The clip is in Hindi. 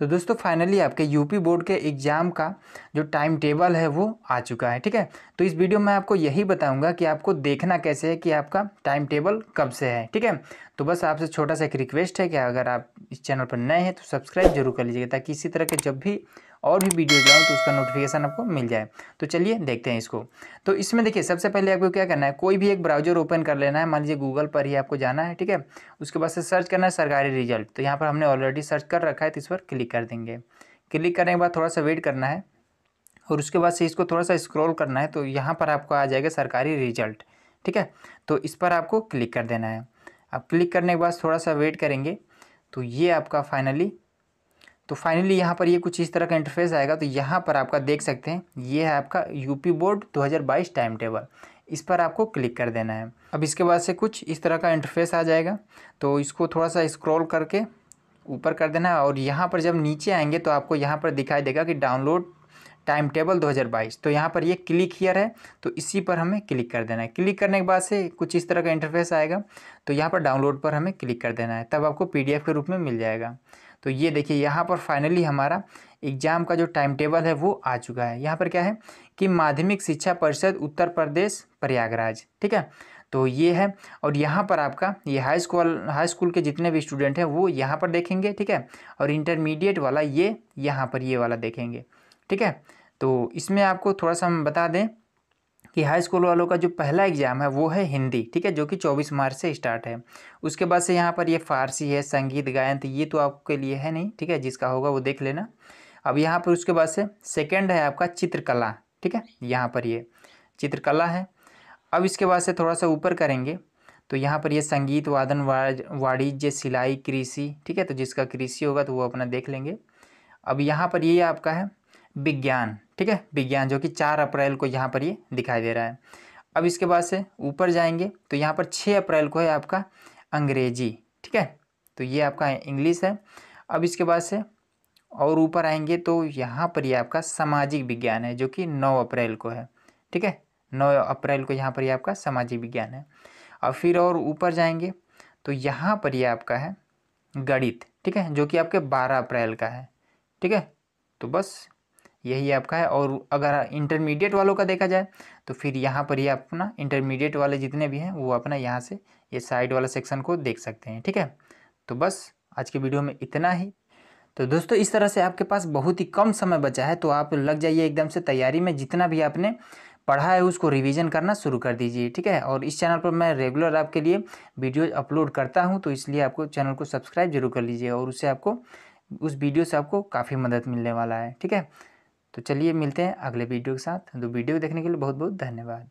तो दोस्तों फाइनली आपके यूपी बोर्ड के एग्ज़ाम का जो टाइम टेबल है वो आ चुका है ठीक है तो इस वीडियो में आपको यही बताऊंगा कि आपको देखना कैसे है कि आपका टाइम टेबल कब से है ठीक है तो बस आपसे छोटा सा एक रिक्वेस्ट है कि अगर आप इस चैनल पर नए हैं तो सब्सक्राइब जरूर कर लीजिएगा ताकि इसी तरह के जब भी और भी वीडियोज़ लाऊँ तो उसका नोटिफिकेशन आपको मिल जाए तो चलिए देखते हैं इसको तो इसमें देखिए सबसे पहले आपको क्या करना है कोई भी एक ब्राउजर ओपन कर लेना है मान लीजिए गूगल पर ही आपको जाना है ठीक है उसके बाद से सर्च करना है सरकारी रिजल्ट तो यहाँ पर हमने ऑलरेडी सर्च कर रखा है तो इस पर क्लिक कर देंगे क्लिक करने के बाद थोड़ा सा वेट करना है और उसके बाद से इसको थोड़ा सा स्क्रॉल करना है तो यहाँ पर आपको आ जाएगा सरकारी रिजल्ट ठीक है तो इस पर आपको क्लिक कर देना है अब क्लिक करने के बाद थोड़ा सा वेट करेंगे तो ये आपका फाइनली तो फाइनली यहाँ पर ये कुछ इस तरह का इंटरफेस आएगा तो यहाँ पर आपका देख सकते हैं ये है आपका यूपी बोर्ड 2022 टाइम टेबल इस पर आपको क्लिक कर देना है अब इसके बाद से कुछ इस तरह का इंटरफेस आ जाएगा तो इसको थोड़ा सा स्क्रॉल करके ऊपर कर देना है और यहाँ पर जब नीचे आएंगे तो आपको यहाँ पर दिखाई देगा कि डाउनलोड टाइम टेबल 2022 तो यहाँ पर ये क्लिक हीयर है तो इसी पर हमें क्लिक कर देना है क्लिक करने के बाद से कुछ इस तरह का इंटरफेस आएगा तो यहाँ पर डाउनलोड पर हमें क्लिक कर देना है तब आपको पीडीएफ के रूप में मिल जाएगा तो ये देखिए यहाँ पर फाइनली हमारा एग्ज़ाम का जो टाइम टेबल है वो आ चुका है यहाँ पर क्या है कि माध्यमिक शिक्षा परिषद उत्तर प्रदेश प्रयागराज ठीक है तो ये है और यहाँ पर आपका ये हाई स्कूल हाई स्कूल के जितने भी स्टूडेंट हैं वो यहाँ पर देखेंगे ठीक है और इंटरमीडिएट वाला ये यहाँ पर ये वाला देखेंगे ठीक है तो इसमें आपको थोड़ा सा हम बता दें कि हाई स्कूल वालों का जो पहला एग्ज़ाम है वो है हिंदी ठीक है जो कि 24 मार्च से स्टार्ट है उसके बाद से यहाँ पर ये फारसी है संगीत गायन तो ये तो आपके लिए है नहीं ठीक है जिसका होगा वो देख लेना अब यहाँ पर उसके बाद से सेकेंड है आपका चित्रकला ठीक है यहाँ पर ये चित्रकला है अब इसके बाद से थोड़ा सा ऊपर करेंगे तो यहाँ पर ये संगीत वादन वाणिज्य सिलाई कृषि ठीक है तो जिसका कृषि होगा तो वो अपना देख लेंगे अब यहाँ पर ये आपका है विज्ञान ठीक है विज्ञान जो कि चार अप्रैल को यहाँ पर ये दिखाई दे रहा है अब इसके बाद से ऊपर जाएंगे तो यहाँ पर छः अप्रैल को है आपका अंग्रेजी ठीक है तो ये आपका इंग्लिश है अब इसके बाद से और ऊपर आएंगे तो यहाँ पर ये आपका सामाजिक विज्ञान है जो कि नौ अप्रैल को है ठीक है नौ अप्रैल को यहाँ पर ये आपका सामाजिक विज्ञान है और फिर और ऊपर जाएंगे तो यहाँ पर ये आपका है गणित ठीक है जो कि आपके बारह अप्रैल का है ठीक है तो बस यही आपका है और अगर इंटरमीडिएट वालों का देखा जाए तो फिर यहाँ पर ही अपना इंटरमीडिएट वाले जितने भी हैं वो अपना यहाँ से ये साइड वाला सेक्शन को देख सकते हैं ठीक है तो बस आज के वीडियो में इतना ही तो दोस्तों इस तरह से आपके पास बहुत ही कम समय बचा है तो आप लग जाइए एकदम से तैयारी में जितना भी आपने पढ़ा है उसको रिवीजन करना शुरू कर दीजिए ठीक है और इस चैनल पर मैं रेगुलर आपके लिए वीडियो अपलोड करता हूँ तो इसलिए आपको चैनल को सब्सक्राइब जरूर कर लीजिए और उससे आपको उस वीडियो से आपको काफ़ी मदद मिलने वाला है ठीक है तो चलिए मिलते हैं अगले वीडियो के साथ तो वीडियो देखने के लिए बहुत बहुत धन्यवाद